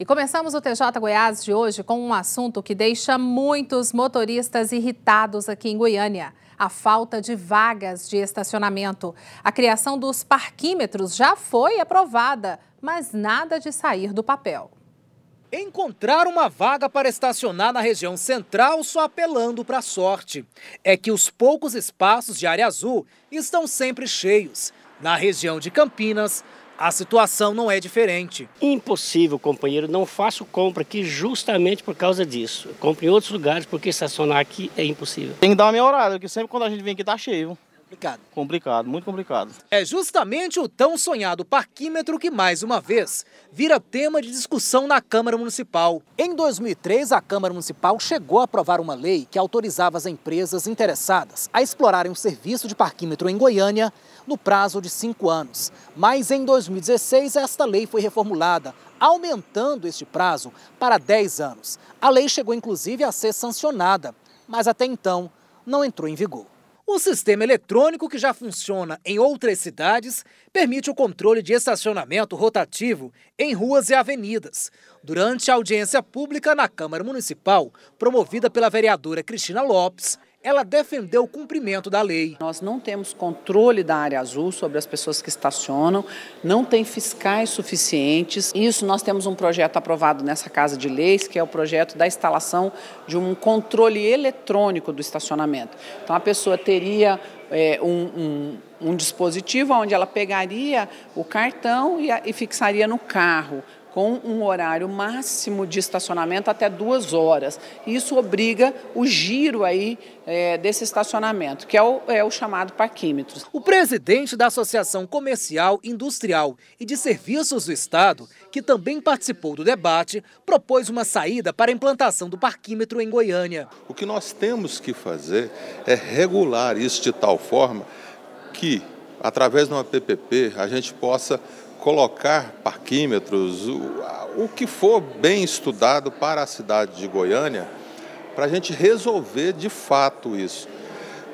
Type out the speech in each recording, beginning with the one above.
E começamos o TJ Goiás de hoje com um assunto que deixa muitos motoristas irritados aqui em Goiânia. A falta de vagas de estacionamento. A criação dos parquímetros já foi aprovada, mas nada de sair do papel. Encontrar uma vaga para estacionar na região central só apelando para a sorte. É que os poucos espaços de área azul estão sempre cheios, na região de Campinas, a situação não é diferente. Impossível, companheiro. Não faço compra aqui justamente por causa disso. Eu compro em outros lugares porque estacionar aqui é impossível. Tem que dar uma melhorada, porque sempre quando a gente vem aqui está cheio. Complicado. Complicado, muito complicado. É justamente o tão sonhado parquímetro que, mais uma vez, vira tema de discussão na Câmara Municipal. Em 2003, a Câmara Municipal chegou a aprovar uma lei que autorizava as empresas interessadas a explorarem o serviço de parquímetro em Goiânia no prazo de cinco anos. Mas em 2016, esta lei foi reformulada, aumentando este prazo para 10 anos. A lei chegou, inclusive, a ser sancionada, mas até então não entrou em vigor. O sistema eletrônico que já funciona em outras cidades permite o controle de estacionamento rotativo em ruas e avenidas. Durante a audiência pública na Câmara Municipal, promovida pela vereadora Cristina Lopes, ela defendeu o cumprimento da lei. Nós não temos controle da área azul sobre as pessoas que estacionam, não tem fiscais suficientes. Isso nós temos um projeto aprovado nessa Casa de Leis, que é o projeto da instalação de um controle eletrônico do estacionamento. Então a pessoa teria é, um, um, um, dispositivo onde ela pegaria o cartão e, e fixaria no carro com um horário máximo de estacionamento até duas horas. Isso obriga o giro aí é, desse estacionamento, que é o, é o chamado parquímetros. O presidente da Associação Comercial, Industrial e de Serviços do Estado, que também participou do debate, propôs uma saída para a implantação do parquímetro em Goiânia. O que nós temos que fazer é regular isso de tal forma que, através de uma PPP, a gente possa colocar parquímetros, o, o que for bem estudado para a cidade de Goiânia, para a gente resolver de fato isso.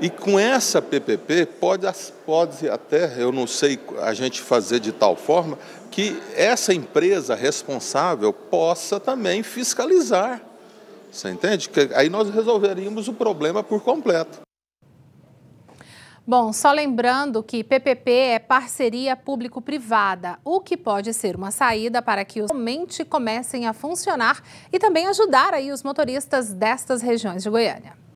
E com essa PPP, pode, pode até, eu não sei, a gente fazer de tal forma que essa empresa responsável possa também fiscalizar. Você entende? Que aí nós resolveríamos o problema por completo. Bom, só lembrando que PPP é parceria público-privada, o que pode ser uma saída para que os realmente comecem a funcionar e também ajudar aí os motoristas destas regiões de Goiânia.